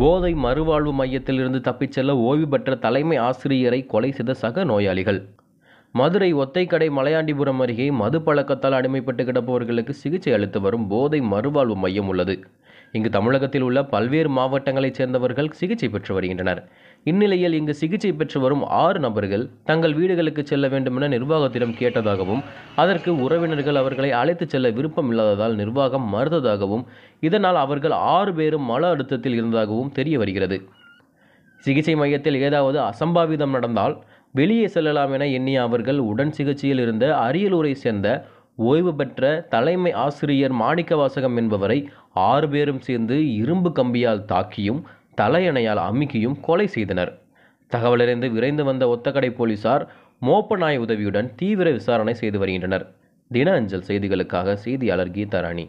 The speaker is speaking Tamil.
போதை மறுவாழ்வு மையத்திலிருந்து தப்பிச் செல்ல ஓய்வு பெற்ற தலைமை ஆசிரியரை கொலை செய்த சக நோயாளிகள் மதுரை ஒத்தைக்கடை மலையாண்டிபுரம் அருகே மது பழக்கத்தால் அடிமைப்பட்டு கிடப்பவர்களுக்கு சிகிச்சை அளித்து வரும் போதை மறுவாழ்வு மையம் உள்ளது இங்கு தமிழகத்தில் உள்ள பல்வேறு மாவட்டங்களைச் சேர்ந்தவர்கள் சிகிச்சை பெற்று வருகின்றனர் இந்நிலையில் இங்கு சிகிச்சை பெற்று வரும் ஆறு நபர்கள் தங்கள் வீடுகளுக்கு செல்ல வேண்டுமென நிர்வாகத்திடம் கேட்டதாகவும் அதற்கு உறவினர்கள் அவர்களை அழைத்துச் செல்ல விருப்பம் இல்லாததால் நிர்வாகம் மறுத்ததாகவும் இதனால் அவர்கள் ஆறு பேரும் மன அழுத்தத்தில் இருந்ததாகவும் தெரிய வருகிறது சிகிச்சை மையத்தில் ஏதாவது அசம்பாவிதம் நடந்தால் வெளியே செல்லலாம் என எண்ணிய அவர்கள் உடன் சிகிச்சையில் இருந்த அரியலூரை சேர்ந்த ஓய்வு பெற்ற தலைமை ஆசிரியர் மாணிக்கவாசகம் என்பவரை ஆறு பேரும் சேர்ந்து இரும்பு கம்பியால் தாக்கியும் தலையணையால் அமுக்கியும் கொலை செய்தனர் தகவலறிந்து விரைந்து வந்த ஒத்தக்கடை போலீசார் மோப்ப நாய் உதவியுடன் தீவிர விசாரணை செய்து வருகின்றனர் தின அஞ்சல் செய்திகளுக்காக செய்தியாளர் கீதாராணி